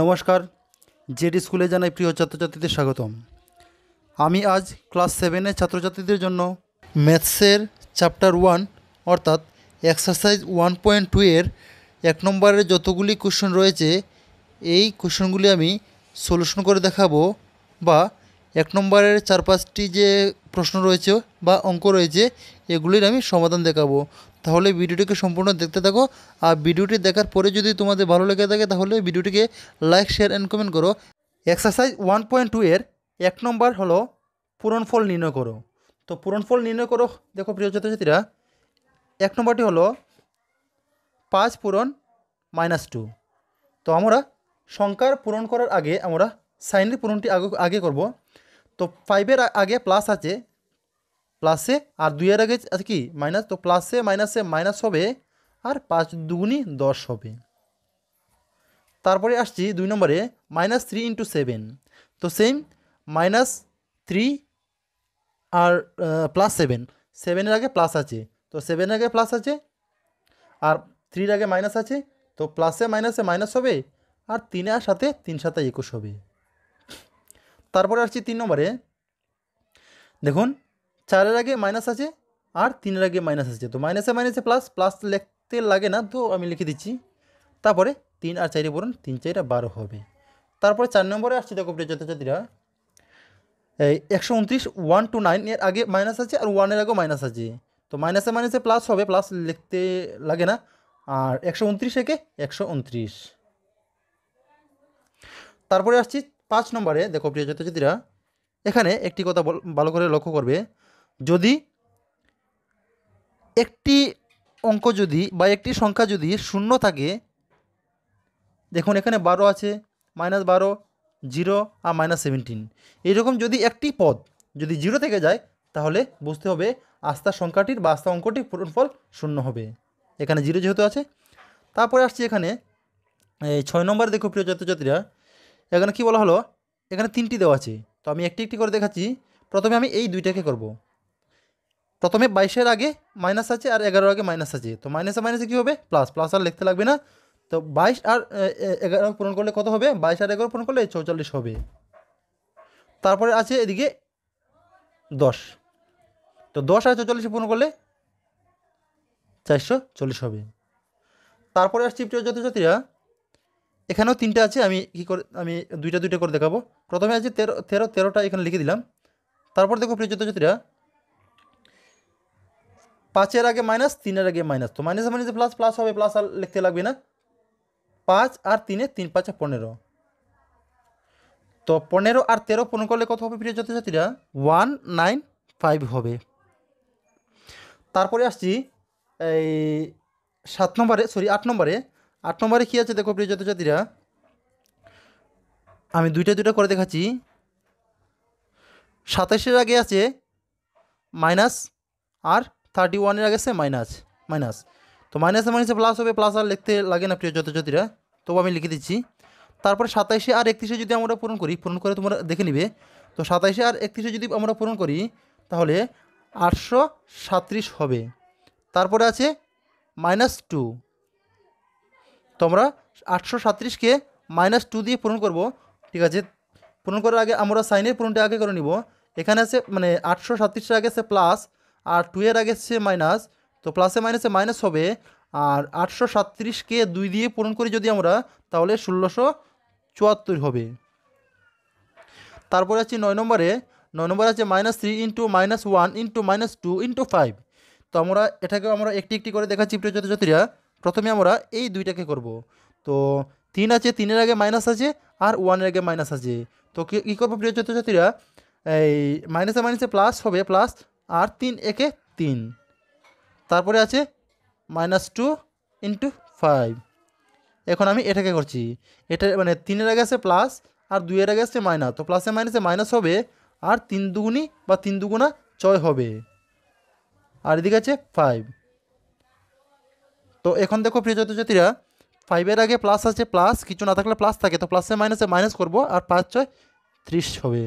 নমস্কার জেডি স্কুলে জানাই প্রিয় ছাত্রছাত্রীদের স্বাগতম আমি আজ ক্লাস সেভেনের ছাত্রছাত্রীদের জন্য ম্যাথসের চ্যাপ্টার ওয়ান অর্থাৎ এক্সারসাইজ ওয়ান পয়েন্ট টু এর এক নম্বরের যতগুলি কোশ্চেন রয়েছে এই কোশ্চেনগুলি আমি সলিউশন করে দেখাবো বা এক নম্বরের চার পাঁচটি যে প্রশ্ন রয়েছে বা অঙ্ক রয়েছে এগুলির আমি সমাধান দেখাবো তাহলে ভিডিওটিকে সম্পূর্ণ দেখতে থাকো আর ভিডিওটি দেখার পরে যদি তোমাদের ভালো লেগে থাকে তাহলে ভিডিওটিকে লাইক শেয়ার অ্যান্ড কমেন্ট করো এক্সারসাইজ ওয়ান পয়েন্ট টু এর এক নম্বর হলো পূরণফল নির্ণয় করো তো পূরণফল নির্ণয় করো দেখো প্রিয় ছাত্রছাত্রীরা এক নম্বরটি হলো পাঁচ পূরণ মাইনাস টু তো আমরা সংখ্যার পূরণ করার আগে আমরা সাইনের পূরণটি আগে আগে করব তো ফাইভের আগে প্লাস আছে প্লাসে আর দুই এর আগে আছে কি মাইনাস তো প্লাসে মাইনাসে মাইনাস হবে আর পাঁচ দুগুণই দশ হবে তারপরে আসছি দুই নম্বরে মাইনাস থ্রি ইন্টু সেভেন তো সেম মাইনাস থ্রি আর প্লাস সেভেন সেভেনের আগে প্লাস আছে তো সেভেনের আগে প্লাস আছে আর থ্রির আগে মাইনাস আছে তো প্লাসে মাইনাসে মাইনাস হবে আর তিনে আর সাথে তিন সাথে একুশ হবে তারপরে আসছি তিন নম্বরে দেখুন চারের আগে মাইনাস আছে আর তিনের আগে মাইনাস আছে তো মাইনাসে মাইনাসে প্লাস প্লাস লিখতে লাগে না তো আমি লিখে দিচ্ছি তারপরে তিন আর চারে বলুন তিন চারিটা বারো হবে তারপরে চার নম্বরে আসছে দেখো প্রিয় ছাত্রছাত্রীরা এই একশো উনত্রিশ ওয়ান টু নাইন এর আগে মাইনাস আছে আর ওয়ানের আগেও মাইনাস আছে তো মাইনাসে মাইনাসে প্লাস হবে প্লাস লিখতে লাগে না আর একশো উনত্রিশ একে একশো উনত্রিশ তারপরে আসছি পাঁচ নম্বরে দেখো প্রিয় ছাত্রছাত্রীরা এখানে একটি কথা ভালো করে লক্ষ্য করবে যদি একটি অঙ্ক যদি বা একটি সংখ্যা যদি শূন্য থাকে দেখুন এখানে বারো আছে মাইনাস বারো জিরো আর মাইনাস সেভেন্টিন এরকম যদি একটি পদ যদি জিরো থেকে যায় তাহলে বুঝতে হবে আস্থা সংখ্যাটির বা আস্থা অঙ্কটির পূরণফল শূন্য হবে এখানে জিরো যেহেতু আছে তারপরে আসছি এখানে এই ছয় নম্বর দেখো প্রিয় ছাত্রছাত্রীরা এখানে কি বলা হলো এখানে তিনটি দেওয়া আছে তো আমি একটি একটি করে দেখাচ্ছি প্রথমে আমি এই দুইটাকে করব প্রথমে বাইশের আগে মাইনাস আছে আর এগারোর আগে মাইনাস আছে তো মাইনাসে মাইনাসে কী হবে প্লাস প্লাস আর লিখতে লাগবে না তো বাইশ আর এগারো পূরণ করলে কত হবে বাইশ আর এগারো পূরণ করলে চৌচল্লিশ হবে তারপরে আছে এদিকে দশ তো দশ আর চৌচল্লিশে পূরণ করলে চারশো চল্লিশ হবে তারপরে আসছি প্রিয় ছাত্রছাত্রীরা এখানেও তিনটে আছে আমি কী করে আমি দুইটা দুইটা করে দেখাবো প্রথমে আছে তেরো তেরো তেরোটা এখানে লিখে দিলাম তারপর দেখো প্রিয় ছাত্রছাত্রীরা পাঁচের আগে মাইনাস তিনের আগে মাইনাস তো মাইনাস মাইনাস প্লাস প্লাস হবে প্লাস আর লিখতে লাগবে না পাঁচ আর তিনে তিন পাঁচে পনেরো তো পনেরো আর তেরো পনেরো করলে কত হবে প্রিয় ছাত্রছাত্রীরা ওয়ান নাইন ফাইভ হবে তারপরে আসছি এই সাত নম্বরে সরি আট নম্বরে আট নম্বরে কী আছে দেখো প্রিয় ছাত্রছাত্রীরা আমি দুইটা দুইটা করে দেখাচ্ছি সাতাশের আগে আছে মাইনাস আর থার্টি ওয়ানের আগে সে মাইনাস মাইনাস তো মাইনাসে মাইনাসে প্লাস হবে প্লাস আর লিখতে লাগে না প্রিয় যথাযথীরা তবু আমি লিখে দিচ্ছি তারপরে সাতাইশে আর একত্রিশে যদি আমরা পূরণ করি পূরণ করে তোমরা দেখে নিবে তো সাতাইশে আর একত্রিশে যদি আমরা পূরণ করি তাহলে আটশো সাঁত্রিশ হবে তারপরে আছে মাইনাস টু তোমরা আটশো সাঁত্রিশকে মাইনাস টু দিয়ে পূরণ করব ঠিক আছে পূরণ করার আগে আমরা সাইনের পূরণটা আগে করে নিব এখানে আছে মানে আটশো সাঁত্রিশের আগে আছে প্লাস আর টু এর আগে সে মাইনাস তো প্লাসে মাইনাসে মাইনাস হবে আর আটশো সাতত্রিশকে দুই দিয়ে পূরণ করি যদি আমরা তাহলে ষোলোশো চুয়াত্তর হবে তারপরে আছে নয় নম্বরে নয় নম্বরে আছে minus three into minus one into minus two into five তো আমরা এটাকে আমরা একটি একটি করে দেখাচ্ছি প্রিয় ছাত্রছাত্রীরা প্রথমে আমরা এই দুইটাকে করব তো তিন আছে তিনের আগে মাইনাস আছে আর ওয়ানের আগে মাইনাস আছে তো কী করবো প্রিয় ছাত্রছাত্রীরা এই মাইনাসে মাইনাসে প্লাস হবে প্লাস আর তিন একে তিন তারপরে আছে মাইনাস টু ইন্টু ফাইভ এখন আমি এটাকে করছি এটা মানে তিনের আগে আছে প্লাস আর দুইয়ের আগে আছে মাইনাস তো প্লাসে মাইনাসে মাইনাস হবে আর তিন দুগুনি বা তিন দুগুণা ছয় হবে আর এদিকে আছে ফাইভ তো এখন দেখো প্রিয় ছাত্রছাত্রীরা ফাইভের আগে প্লাস আছে প্লাস কিছু না থাকলে প্লাস থাকে তো প্লাসে মাইনাসে মাইনাস করব আর পাঁচ ছয় ত্রিশ হবে